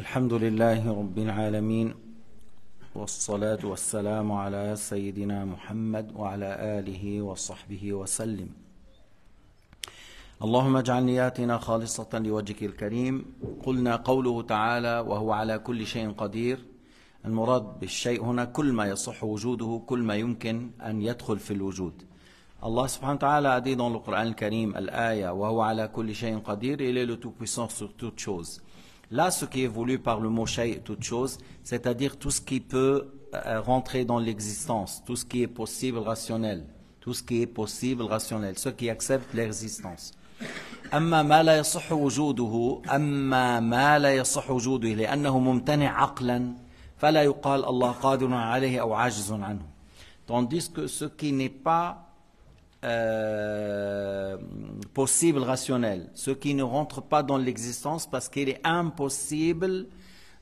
الحمد لله رب العالمين والصلاة والسلام على سيدنا محمد وعلى آله وصحبه وسلم اللهم اجعل نياتنا خالصة لوجهك الكريم قلنا قوله تعالى وهو على كل شيء قدير المراد بالشيء هنا كل ما يصح وجوده كل ما يمكن أن يدخل في الوجود الله سبحانه وتعالى عديد القرآن الكريم الآية وهو على كل شيء قدير إليه huwa ala kulli shayin Là, ce qui est voulu par le mot shay, toute chose, c'est-à-dire tout ce qui peut euh, rentrer dans l'existence, tout ce qui est possible rationnel, tout ce qui est possible rationnel, ceux qui acceptent l'existence. tandis que ce qui n'est pas euh, possible rationnel, ce qui ne rentre pas dans l'existence parce qu'il est impossible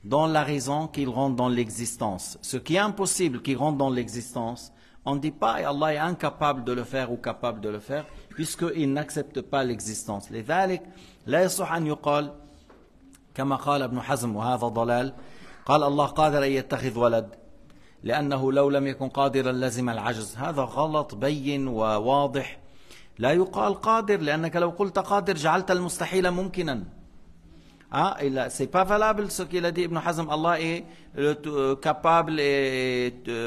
dans la raison qu'il rentre dans l'existence. Ce qui est impossible qu'il rentre dans l'existence, on ne dit pas Allah est incapable de le faire ou capable de le faire, puisqu'il n'accepte pas l'existence. les كما قال ابن حزم وهذا ضلال قادر ولد لأنه c'est pas valable ce qu'il a dit Ibn Hazm. Allah est euh, euh, capable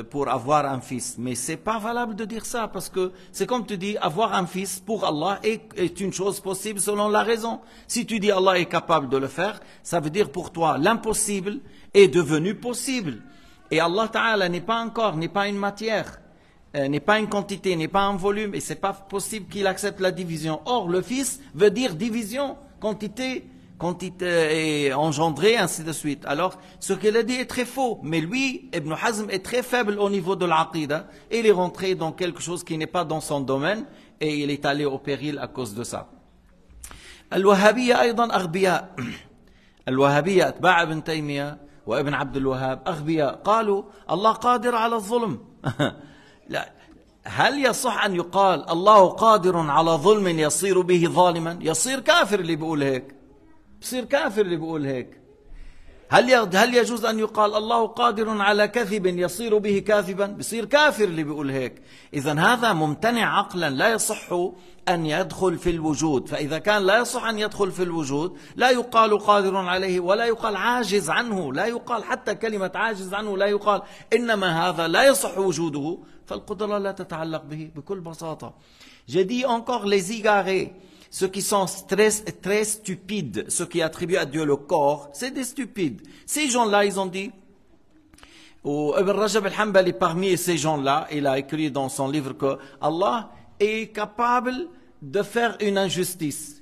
pour avoir un fils. Mais c'est pas valable de dire ça parce que c'est comme tu dis avoir un fils pour Allah est, est, une chose possible selon la raison. Si tu dis Allah est capable de le faire, ça veut dire pour toi l'impossible est devenu possible. Et Allah Ta'ala n'est pas un corps, n'est pas une matière, euh, n'est pas une quantité, n'est pas un volume, et c'est pas possible qu'il accepte la division. Or, le Fils veut dire division, quantité, quantité et engendré, ainsi de suite. Alors, ce qu'il a dit est très faux, mais lui, Ibn Hazm, est très faible au niveau de l'aqidah, et il est rentré dans quelque chose qui n'est pas dans son domaine, et il est allé au péril à cause de ça. Al-Wahhabiyya, Ibn وابن عبد الوهاب أغبياء قالوا الله قادر على الظلم لا هل يصح أن يقال الله قادر على ظلم يصير به ظالما يصير كافر اللي بيقول هيك بصير كافر اللي بيقول هيك هل هل يجوز أن يقال الله قادر على كذب يصير به كاذبا بصير كافر اللي بيقول هيك إذا هذا ممتنع عقلا لا يصح أن يدخل في الوجود فإذا كان لا يصح أن يدخل في الوجود لا يقال قادر عليه ولا يقال عاجز عنه لا يقال حتى كلمة عاجز عنه لا يقال إنما هذا لا يصح وجوده فالقدرة لا تتعلق به بكل بساطة Je dis encore les égarés. Ceux qui sont très, stupides, ceux qui attribuent à Dieu le corps, c'est des stupides. Ces gens-là, ils ont dit, ou Ibn Rajab al hanbali parmi ces gens-là, il a écrit dans son livre que Allah est capable de faire une injustice.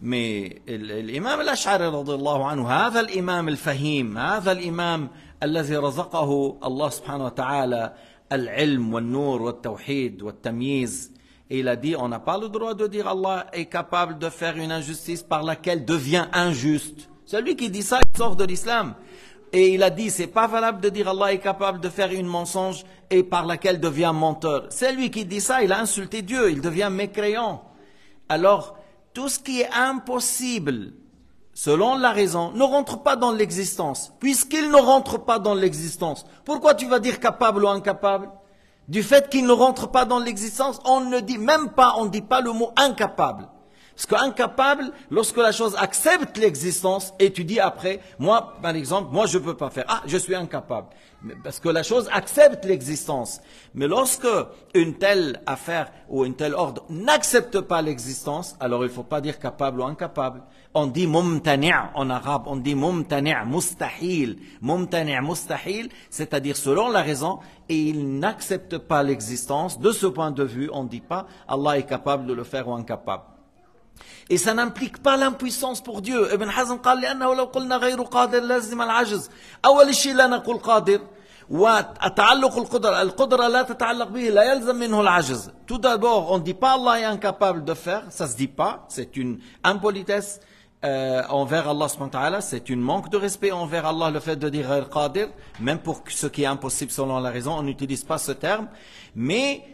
Mais l'imam al-Ash'ari radiyallahu anhu, هذا الإمام الفهيم, هذا الإمام الذي رزقه الله سبحانه وتعالى العلم والنور والتوحيد والتمييز et il a dit, on n'a pas le droit de dire Allah est capable de faire une injustice par laquelle devient injuste. Celui qui dit ça, il sort de l'islam. Et il a dit, c'est pas valable de dire Allah est capable de faire une mensonge et par laquelle devient menteur. C'est lui qui dit ça, il a insulté Dieu, il devient mécréant. Alors, tout ce qui est impossible, selon la raison, ne rentre pas dans l'existence. Puisqu'il ne rentre pas dans l'existence, pourquoi tu vas dire capable ou incapable du fait qu'il ne rentre pas dans l'existence, on ne dit même pas, on ne dit pas le mot incapable. Parce que incapable, lorsque la chose accepte l'existence, et tu dis après, moi, par exemple, moi je ne peux pas faire. Ah, je suis incapable. Parce que la chose accepte l'existence. Mais lorsque une telle affaire ou une telle ordre n'accepte pas l'existence, alors il ne faut pas dire capable ou incapable. On dit mumtani' en arabe, on dit mumtani' mustahil. Mumtani' mustahil, c'est-à-dire selon la raison, et il n'accepte pas l'existence. De ce point de vue, on ne dit pas Allah est capable de le faire ou incapable. Et ça n'implique pas l'impuissance pour Dieu. لا نقول قادر. لا تتعلق به لا يلزم منه العجز tout d'abord on ne dit pas Allah est incapable de faire ça se dit pas c'est une impolitesse euh, envers Allah c'est une manque de respect envers Allah le fait de dire Al-Qadir, euh, même pour ce qui est impossible selon la raison, on n'utilise pas ce terme. Mais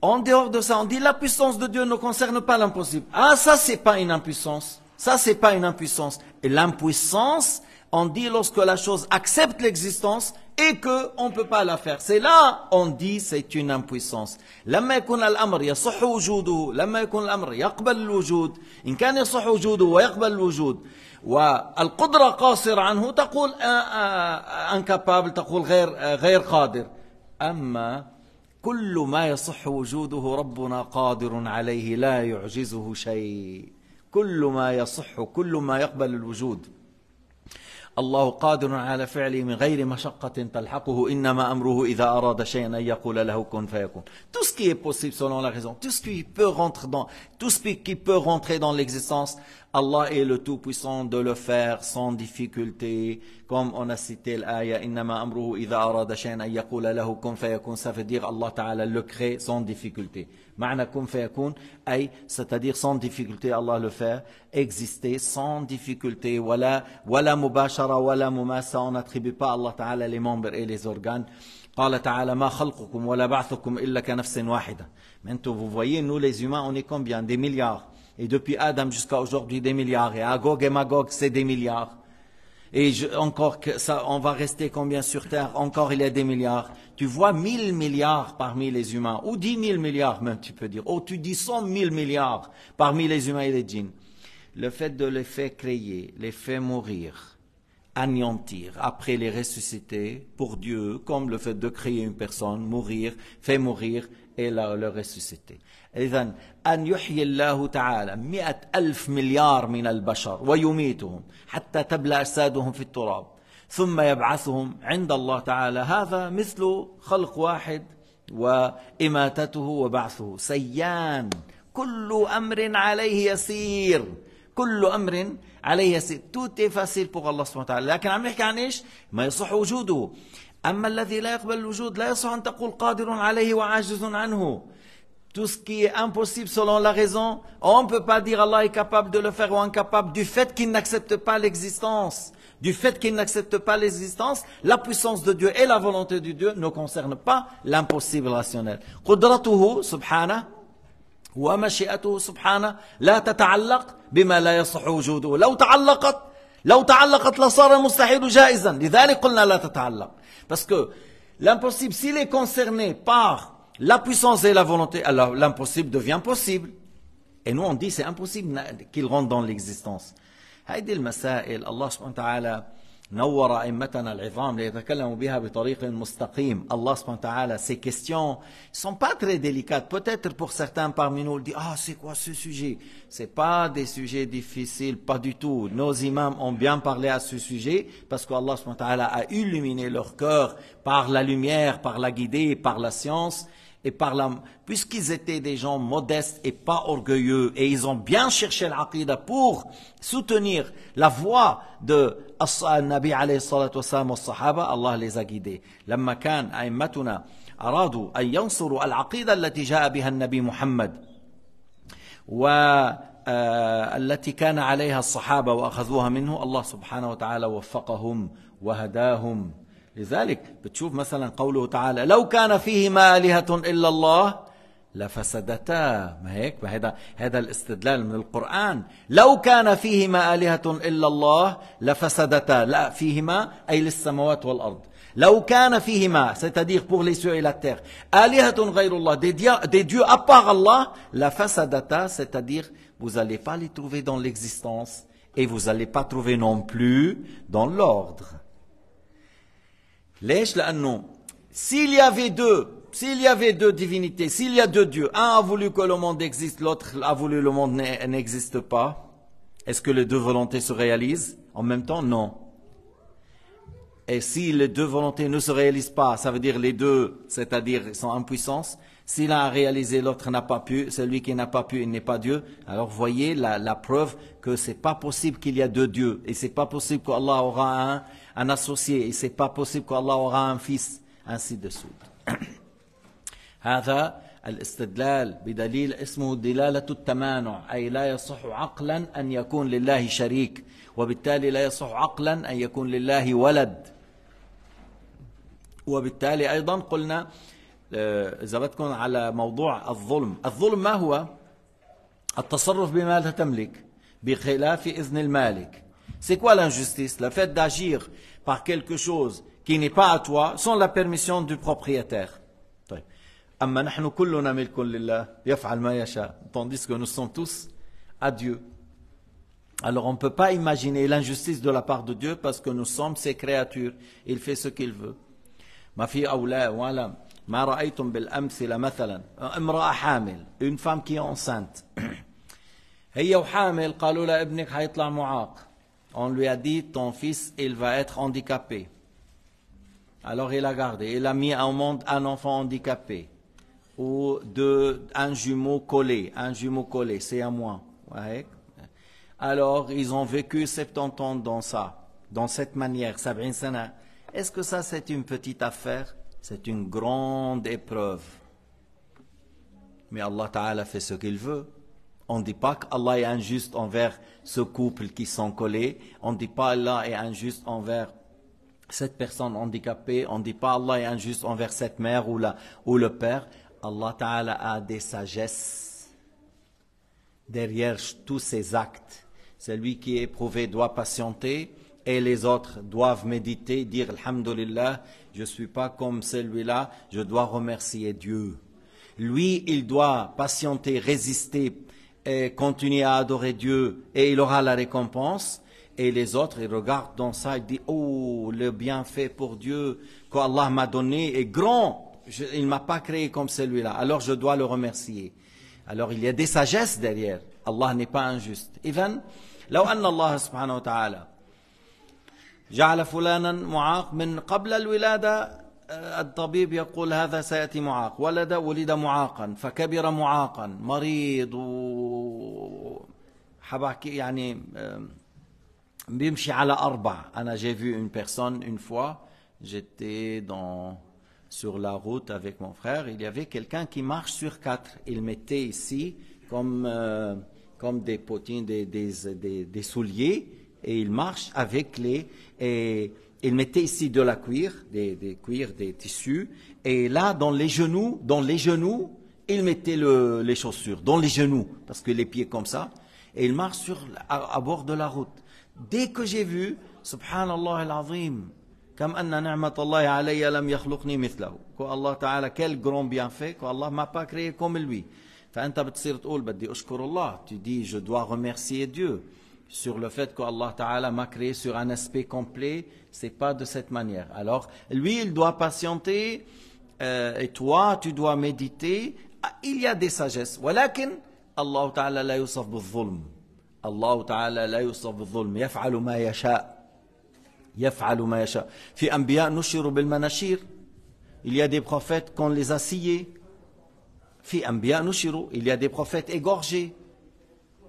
en dehors de ça, on dit la puissance de Dieu ne concerne pas l'impossible. Ah, ça c'est pas une impuissance. Ça c'est pas une impuissance. Et l'impuissance, on dit lorsque la chose accepte l'existence et que on peut pas la faire. C'est là on dit c'est une impuissance. لما يكون الأمر يصح وجوده لما يكون الأمر يقبل الوجود إن كان يصح وجوده ويقبل الوجود والقدرة قاصرة عنه تقول انكابابل آه، آه، تقول غير آه، غير قادر أما كل ما يصح وجوده ربنا قادر عليه لا يعجزه شيء كل ما يصح كل ما يقبل الوجود الله قادر على فعله من غير مشقة تلحقه إنما أمره إذا أراد شيئا أن يقول له كن فيكون tout ce qui est possible selon la raison tout ce qui peut rentrer dans tout ce qui peut rentrer dans l'existence Allah est le Tout-Puissant de le faire sans difficulté. Comme on a cité l'aya, Innama amruhu idha arada shay'an an lahu kun fayakun, ça veut dire Allah Ta'ala le crée sans difficulté. Ma'na kun fayakun, ay, c'est-à-dire sans difficulté, Allah le fait exister sans difficulté. Wala, wala mubashara, wala mumasa, on n'attribue pas à Allah Ta'ala les membres et les organes. قال تعالى ما خلقكم ولا بعثكم إلا كنفس واحدة. Mais vous voyez, nous les humains, on est combien Des milliards. Et depuis Adam jusqu'à aujourd'hui, des milliards. Et Agog et Magog, c'est des milliards. Et encore, ça, on va rester combien sur Terre Encore, il y a des milliards. Tu vois mille milliards parmi les humains, ou dix mille milliards même, tu peux dire. Ou oh, tu dis cent mille milliards parmi les humains et les djinns. Le fait de les faire créer, les faire mourir, anéantir, après les ressusciter, pour Dieu, comme le fait de créer une personne, mourir, fait mourir, إلى لغسيسيتي إذا أن يحيي الله تعالى مئة ألف مليار من البشر ويميتهم حتى تبلى أجسادهم في التراب ثم يبعثهم عند الله تعالى هذا مثل خلق واحد وإماتته وبعثه سيان كل أمر عليه يسير كل أمر عليه يسير توتي فاسيل بوغ الله سبحانه وتعالى لكن عم نحكي عن إيش ما يصح وجوده Tout ce qui est impossible selon la raison, on ne peut pas dire Allah est capable de le faire ou incapable du fait qu'il n'accepte pas l'existence. Du fait qu'il n'accepte pas l'existence, la puissance de Dieu et la volonté de Dieu ne concernent pas l'impossible rationnel. La puissance de Dieu et la volonté de Dieu ne concernent pas l'impossible rationnel. La puissance de Dieu et la volonté de Dieu ne concernent pas l'impossible rationnel. Parce que l'impossible, s'il est concerné par la puissance et la volonté, alors l'impossible devient possible. Et nous, on dit c'est impossible qu'il rentre dans l'existence ces questions sont pas très délicates peut-être pour certains parmi nous dit ah c'est quoi ce sujet Ce c'est pas des sujets difficiles pas du tout nos imams ont bien parlé à ce sujet parce qu'Allah subhanahu a illuminé leur cœur par la lumière par la guidée par la science et par là, puisqu'ils étaient des gens modestes et pas orgueilleux, et ils ont bien cherché l'aqidah pour soutenir la voie de النبي عليه الصلاة والسلام والصحابة الله les a guidés لما كان أئمتنا أرادوا أن ينصروا العقيدة التي جاء بها النبي محمد والتي كان عليها الصحابة وأخذوها منه الله سبحانه وتعالى وفقهم وهداهم لذلك بتشوف مثلا قوله تعالى لو كان فيهما آلهة إلا الله لفسدتا ما هيك ما هذا هذا الاستدلال من القرآن لو كان فيهما آلهة إلا الله لفسدتا لا فيهما أي للسماوات والأرض لو كان فيهما c'est-à-dire pour les cieux et la terre آلهة غير الله des dieux, des dieux à part Allah لفسدتا c'est-à-dire vous allez pas les trouver dans l'existence et vous allez pas trouver non plus dans l'ordre S'il y avait deux, s'il y avait deux divinités, s'il y a deux dieux, un a voulu que le monde existe, l'autre a voulu que le monde n'existe pas, est-ce que les deux volontés se réalisent En même temps, non. Et si les deux volontés ne se réalisent pas, ça veut dire les deux, c'est-à-dire sont en puissance, si l'un a réalisé, l'autre n'a pas pu, celui qui n'a pas pu, il n'est pas Dieu. Alors voyez la, la preuve que c'est pas possible qu'il y a deux dieux et c'est pas possible qu'Allah aura un un associé et c'est pas possible qu'Allah aura un fils ainsi de suite هذا الاستدلال بدليل اسمه دلالة التمانع أي لا يصح عقلا أن يكون لله شريك وبالتالي لا يصح عقلا أن يكون لله ولد وبالتالي أيضا قلنا إذا بدكم على موضوع الظلم الظلم ما هو التصرف بما لا تملك بخلاف إذن المالك C'est quoi l'injustice Le fait d'agir par quelque chose qui n'est pas à toi sans la permission du propriétaire. Tandis que nous sommes tous à Dieu. Alors on ne peut pas imaginer l'injustice de la part de Dieu parce que nous sommes ses créatures. Il fait ce qu'il veut. Une femme qui est enceinte. on lui a dit, ton fils, il va être handicapé. Alors il a gardé, il a mis au monde un enfant handicapé ou un jumeau collé, un jumeau collé, c'est à moi. Alors ils ont vécu 70 ans dans ça, dans cette manière, Sabrin Est-ce que ça c'est une petite affaire C'est une grande épreuve. Mais Allah Ta'ala fait ce qu'il veut. On ne dit pas qu'Allah est injuste envers ce couple qui sont collés. On ne dit pas Allah est injuste envers cette personne handicapée. On ne dit pas Allah est injuste envers cette mère ou, ou le père. Allah Ta'ala a des sagesses derrière tous ces actes. Celui qui est éprouvé doit patienter et les autres doivent méditer, dire Alhamdulillah, je ne suis pas comme celui-là, je dois remercier Dieu. Lui, il doit patienter, résister, et continuer à adorer Dieu et il aura la récompense. Et les autres, ils regardent dans ça, ils disent, oh, le bienfait pour Dieu qu'Allah m'a donné est grand. il ne m'a pas créé comme celui-là. Alors je dois le remercier. Alors il y a des sagesses derrière. Allah n'est pas injuste. Even, لو أن الله سبحانه وتعالى جعل فلانا معاق من قبل الولادة j'ai vu une personne une fois j'étais dans sur la route avec mon frère il y avait quelqu'un qui marche sur quatre il mettait ici comme euh, comme des potines des, des, des, des, souliers et il marche avec les et il mettait ici de la cuir, des, des cuirs, des tissus, et là, dans les genoux, dans les genoux, il mettait le, les chaussures, dans les genoux, parce que les pieds comme ça, et il marche sur, à, bord de la route. Dès que j'ai vu, subhanallah al-azim, comme anna Allah alayya lam yakhluqni mithlahu. Que Allah Ta'ala, quel grand bienfait, que Allah m'a pas créé comme lui. فأنت بتصير تقول badi Tu dis, je dois remercier Dieu sur le fait qu'Allah Ta'ala m'a créé sur un aspect complet, c'est pas de cette manière. Alors, lui, il doit patienter, euh, et toi, tu dois méditer. Ah, il y a des sagesses. la yusaf تعالى لا Allah Ta'ala la yusaf Allah Taala بالظلم. ma yasha »« يشاء. ma yasha »« Fi anbiya nushiru bil manashir »« Il y a des prophètes qu'on les a sciés. Fi anbiya nushiru »« Il y a des prophètes égorgés.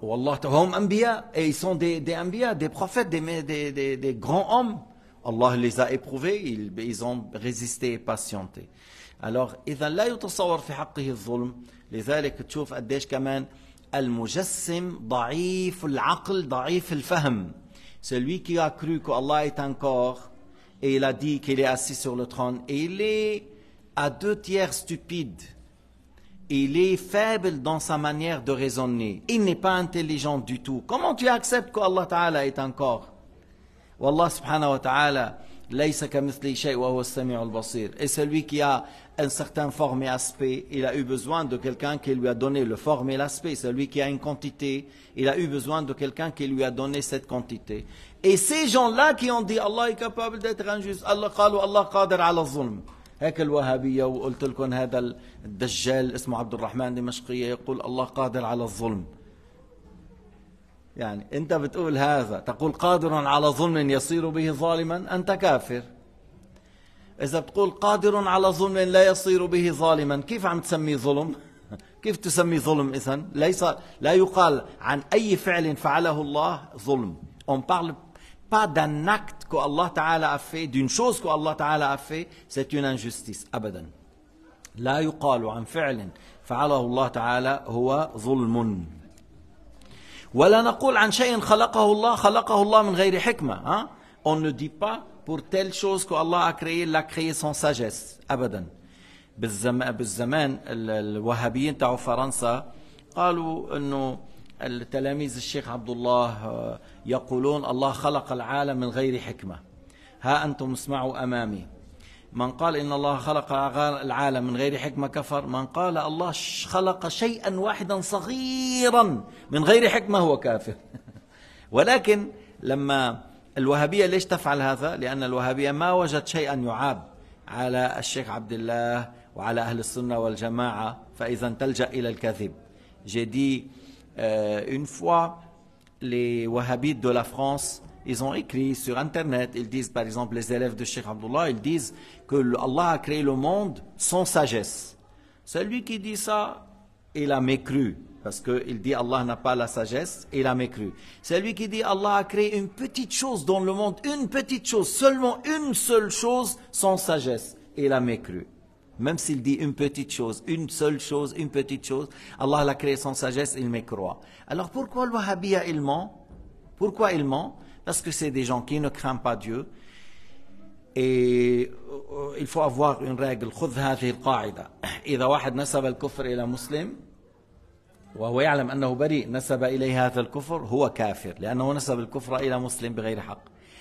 Hum et ils sont des des des prophètes des grands hommes Allah les a éprouvés ils, ont résisté et patienté alors celui qui a cru que Allah est encore et il a dit qu'il est assis sur le trône et il est à deux tiers stupide il est faible dans sa manière de raisonner. Il n'est pas intelligent du tout. Comment tu acceptes qu'Allah Ta'ala est un Wallah subhanahu wa et celui qui a un certain forme et aspect, il a eu besoin de quelqu'un qui lui a donné le forme et l'aspect. Celui qui a une quantité, il a eu besoin de quelqu'un qui lui a donné cette quantité. Et ces gens-là qui ont dit Allah est capable d'être injuste, Allah qalu Allah قادر ala هيك الوهابية وقلت لكم هذا الدجال اسمه عبد الرحمن دمشقية يقول الله قادر على الظلم يعني أنت بتقول هذا تقول قادر على ظلم يصير به ظالما أنت كافر إذا بتقول قادر على ظلم لا يصير به ظالما كيف عم تسميه ظلم؟ كيف تسمي ظلم اذا ليس لا يقال عن أي فعل فعله الله ظلم. On parle pas d'un acte que Allah Ta'ala a fait, d'une chose que Allah Ta'ala a fait, c'est une injustice. Abadan. La yuqalu an fi'lin fa'alahu Allah Ta'ala huwa zulmun. ولا نقول عن شيء خلقه الله خلقه الله من غير حكمة ها on ne dit pas pour telle chose que Allah a créé l'a créé sans sagesse أبدا بالزمان, بالزمان الوهابيين تاعوا فرنسا قالوا انه التلاميذ الشيخ عبد الله آه، يقولون الله خلق العالم من غير حكمة ها أنتم اسمعوا أمامي من قال إن الله خلق العالم من غير حكمة كفر من قال الله خلق شيئا واحدا صغيرا من غير حكمة هو كافر ولكن لما الوهابية ليش تفعل هذا لأن الوهابية ما وجد شيئا يعاب على الشيخ عبد الله وعلى أهل السنة والجماعة فإذا تلجأ إلى الكذب جدي Euh, une fois, les wahhabites de la France, ils ont écrit sur Internet, ils disent par exemple, les élèves de Cheikh Abdullah, ils disent que Allah a créé le monde sans sagesse. Celui qui dit ça, il a mécru, parce qu'il dit Allah n'a pas la sagesse, il a mécru. Celui qui dit Allah a créé une petite chose dans le monde, une petite chose, seulement une seule chose sans sagesse, il a mécru. Même s'il dit une petite chose, une seule chose, une petite chose, Allah l'a créé sans sagesse, il me croit. Alors pourquoi le Wahhabiya, il ment Pourquoi il ment Parce que c'est des gens qui ne craignent pas Dieu. Et euh, il faut avoir une règle. خذ هذه القاعدة. إذا واحد نسب الكفر إلى مسلم وهو يعلم أنه بريء نسب إليه هذا الكفر هو كافر لأنه نسب الكفر إلى مسلم بغير حق.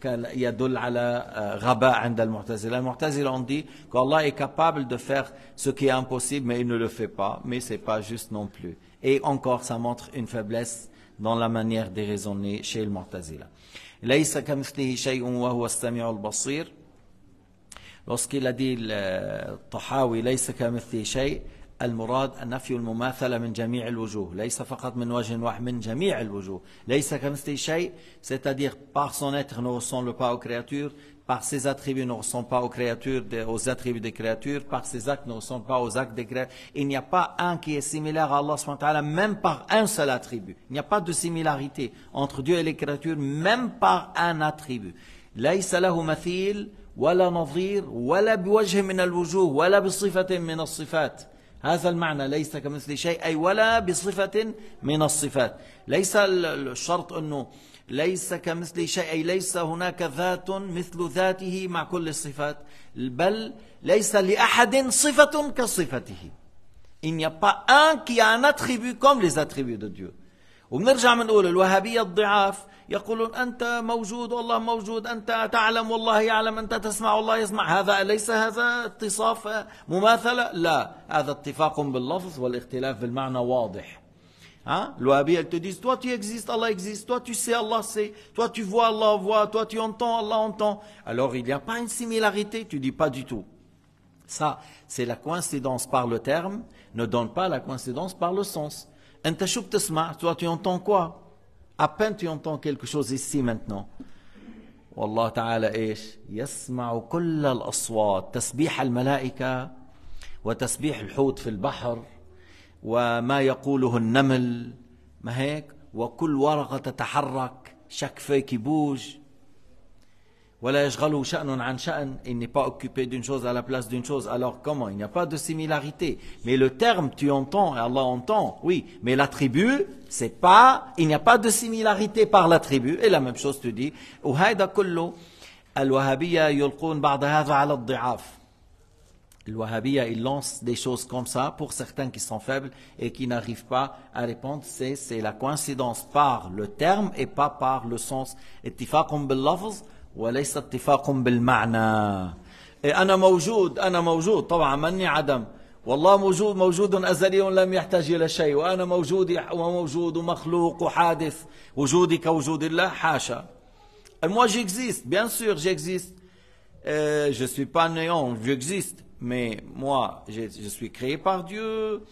y a كان يدل على غباء عند المعتزله المعتزلة on dit qu'Allah est capable de faire ce qui est impossible mais il ne le fait pas mais c'est pas juste non plus et encore ça montre une faiblesse dans la manière de raisonner chez le Mu'tazila ليس كمثله شيء lorsqu'il a dit euh, Tahawi ليس كمثله شيء المراد النفي المماثلة من جميع الوجوه ليس فقط من وجه واحد من جميع الوجوه ليس كمثل شيء c'est-à-dire par son être ne ressemble pas aux créatures par ses attributs ne ressemble pas aux créatures aux attributs des créatures par ses actes ne ressemble pas aux actes des créatures il n'y a pas un qui est similaire à Allah subhanahu wa ta'ala même par un seul attribut il n'y a pas de similarité entre Dieu et les créatures même par un attribut ليس له مثيل ولا نظير ولا بوجه من الوجوه ولا بصفة من الصفات هذا المعنى ليس كمثل شيء أي ولا بصفة من الصفات ليس الشرط أنه ليس كمثل شيء أي ليس هناك ذات مثل ذاته مع كل الصفات بل ليس لأحد صفة كصفته إن يبقى أن كي أن qui a un attribut comme وبنرجع بنقول الوهابية الضعاف Ils disent, toi tu existes, Allah existe, toi tu sais, Allah sait, toi tu vois, Allah voit, toi tu entends, Allah entend. Alors il n'y a pas une similarité, tu dis pas du tout. Ça, c'est la coïncidence par le terme, ne donne pas la coïncidence par le sens. Toi tu entends quoi À peine tu entends quelque chose ici maintenant. والله تعالى ايش؟ يسمع كل الاصوات، تسبيح الملائكه وتسبيح الحوت في البحر وما يقوله النمل ما هيك؟ وكل ورقه تتحرك شكفيك يبوج Il n'est pas occupé d'une chose à la place d'une chose. Alors comment Il n'y a pas de similarité. Mais le terme, tu entends, et Allah entend, oui. Mais l'attribut, c'est pas, il n'y a pas de similarité par l'attribut. Et la même chose, tu dis, le الوهابية il lance des choses comme ça pour certains qui sont faibles et qui n'arrivent pas à répondre. C'est, la coïncidence par le terme et pas par le sens. وليس اتفاق بالمعنى إيه، أنا موجود أنا موجود طبعا مني عدم والله موجود موجود أزلي لم يحتاج إلى شيء وأنا موجود وموجود ومخلوق وحادث وجودي كوجود الله حاشا Moi j'existe, bien sûr j'existe. Euh, je suis pas néant, j'existe. Mais moi, je, suis créé par Dieu,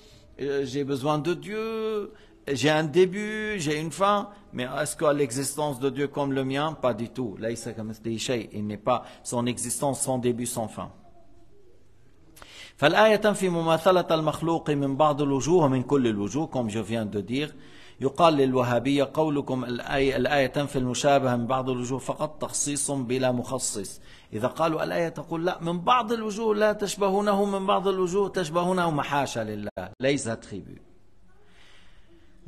euh, j'ai besoin de Dieu, j'ai un début, j'ai une fin, mais est-ce que l'existence de Dieu comme le mien Pas du tout. Il n'est pas son existence sans début, sans fin. فالآية تنفي مماثلة المخلوق من بعض الوجوه من كل الوجوه comme je viens de dire يقال للوهابية قولكم الآية, الآية تنفي المشابهة من بعض الوجوه فقط تخصيص بلا مخصص إذا قالوا الآية تقول لا من بعض الوجوه لا تشبهونه من بعض الوجوه تشبهونه محاشا لله ليس تخيبه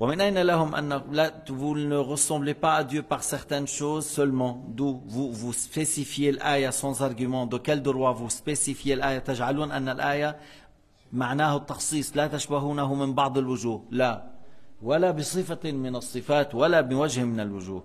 ومن أين لهم أن لا vous ne ressemblez pas à Dieu par certaines choses seulement d'où vous vous spécifiez الآية sans argument de quel droit vous spécifiez الآية تجعلون أن الآية معناه التخصيص لا تشبهونه من بعض الوجوه لا ولا بصفة من الصفات ولا بوجه من الوجوه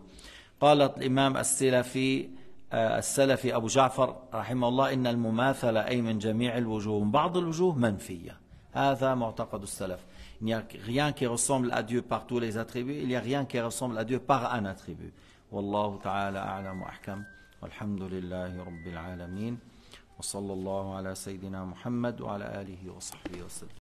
قال الإمام السلفي آه، السلفي أبو جعفر رحمه الله إن المماثلة أي من جميع الوجوه من بعض الوجوه منفية هذا معتقد السلف Il n'y a rien qui ressemble à Dieu par tous les attributs, il n'y a rien qui ressemble à Dieu par un attribut. Wallahu ta'ala a'lam wa ahkam. Alhamdulillahi rabbil alamin. Wa sallallahu ala sayyidina Muhammad wa ala alihi wa sahbihi wa sallam.